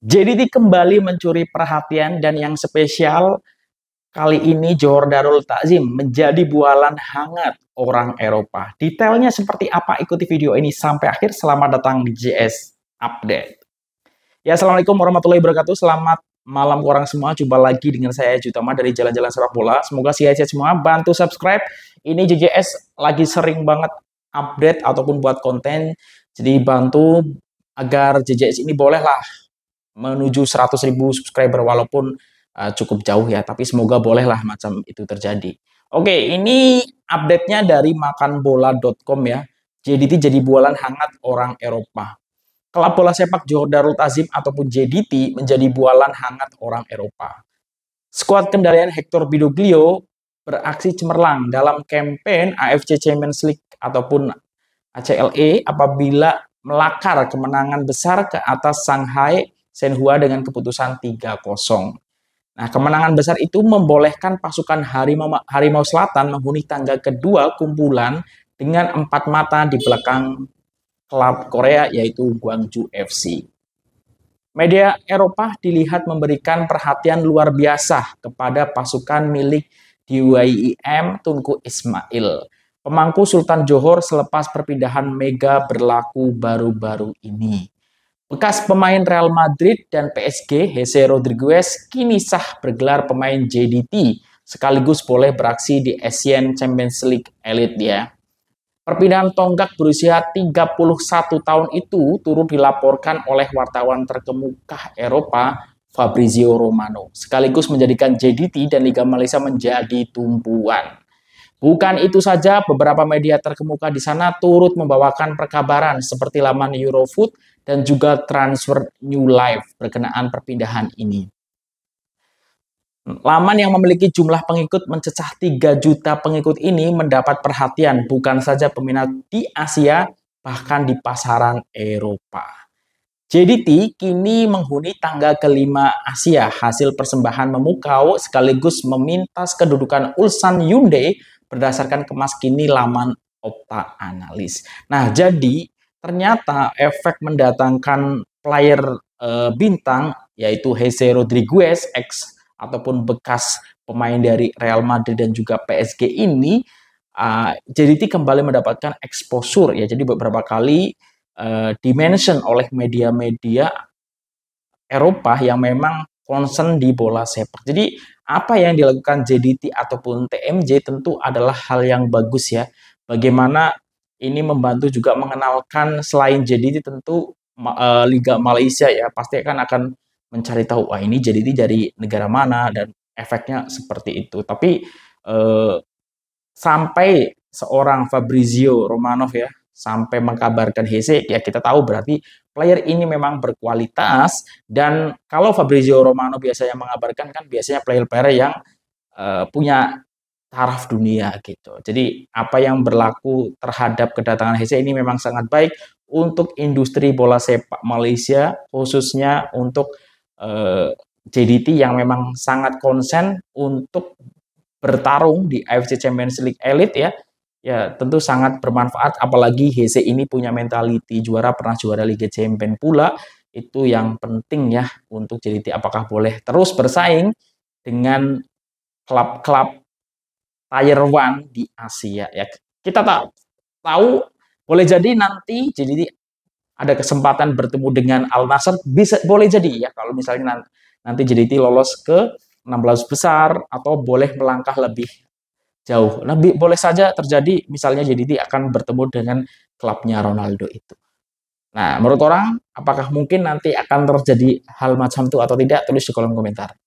JDT kembali mencuri perhatian dan yang spesial kali ini Johor Darul Takzim menjadi bualan hangat orang Eropa. Detailnya seperti apa ikuti video ini sampai akhir. Selamat datang di JS Update. Ya, Assalamualaikum warahmatullahi wabarakatuh. Selamat malam orang semua. Jumpa lagi dengan saya Jutama dari Jalan-Jalan Sepak Bola. Semoga sihat-sihat semua. Bantu subscribe. Ini JJS lagi sering banget update ataupun buat konten. Jadi bantu agar JJS ini bolehlah menuju 100 ribu subscriber walaupun uh, cukup jauh ya tapi semoga bolehlah macam itu terjadi oke ini update-nya dari makanbola.com ya JDT jadi bualan hangat orang Eropa klub bola sepak Johor Darul Tazim ataupun JDT menjadi bualan hangat orang Eropa skuad kendalian Hector Bidoglio beraksi cemerlang dalam kampanye AFC Champions League ataupun ACLE apabila melakar kemenangan besar ke atas Shanghai Senhua dengan keputusan 3-0. Nah, kemenangan besar itu membolehkan pasukan Harimau, Harimau Selatan menghuni tangga kedua kumpulan dengan empat mata di belakang klub Korea yaitu Gwangju FC. Media Eropa dilihat memberikan perhatian luar biasa kepada pasukan milik DYIM e Tunku Ismail, pemangku Sultan Johor selepas perpindahan Mega berlaku baru-baru ini. Bekas pemain Real Madrid dan PSG, Jose Rodriguez kini sah bergelar pemain JDT, sekaligus boleh beraksi di Asian Champions League Elite ya. Perpindahan tonggak berusia 31 tahun itu turut dilaporkan oleh wartawan terkemuka Eropa Fabrizio Romano, sekaligus menjadikan JDT dan Liga Malaysia menjadi tumpuan. Bukan itu saja, beberapa media terkemuka di sana turut membawakan perkabaran seperti laman Eurofood dan juga Transfer New Life berkenaan perpindahan ini. Laman yang memiliki jumlah pengikut mencecah 3 juta pengikut ini mendapat perhatian bukan saja peminat di Asia, bahkan di pasaran Eropa. JDT kini menghuni tangga kelima Asia hasil persembahan memukau sekaligus memintas kedudukan Ulsan Hyundai berdasarkan kemaskini laman Opta Analis. Nah, jadi ternyata efek mendatangkan player e, bintang yaitu Jose Rodriguez X ataupun bekas pemain dari Real Madrid dan juga PSG ini uh, ah, JDT kembali mendapatkan eksposur ya jadi beberapa kali uh, dimention oleh media-media Eropa yang memang concern di bola sepak. Jadi apa yang dilakukan JDT ataupun TMJ tentu adalah hal yang bagus ya. Bagaimana ini membantu juga mengenalkan selain JDT tentu eh, Liga Malaysia ya pasti akan akan mencari tahu wah ini JDT dari negara mana dan efeknya seperti itu. Tapi eh, sampai seorang Fabrizio Romanov ya sampai mengkabarkan Hese ya kita tahu berarti player ini memang berkualitas dan kalau Fabrizio Romano biasanya mengabarkan kan biasanya player-player yang uh, punya taraf dunia gitu. Jadi apa yang berlaku terhadap kedatangan Hese ini memang sangat baik untuk industri bola sepak Malaysia khususnya untuk uh, eh, JDT yang memang sangat konsen untuk bertarung di AFC Champions League Elite ya ya tentu sangat bermanfaat apalagi HC ini punya mentaliti juara pernah juara Liga Champions pula itu yang penting ya untuk JDT apakah boleh terus bersaing dengan klub-klub tier one di Asia ya kita tak tahu boleh jadi nanti jadi ada kesempatan bertemu dengan Al Nassr bisa boleh jadi ya kalau misalnya nanti JDT lolos ke 16 besar atau boleh melangkah lebih jauh. Lebih nah, boleh saja terjadi misalnya JDT akan bertemu dengan klubnya Ronaldo itu. Nah, menurut orang apakah mungkin nanti akan terjadi hal macam itu atau tidak? Tulis di kolom komentar.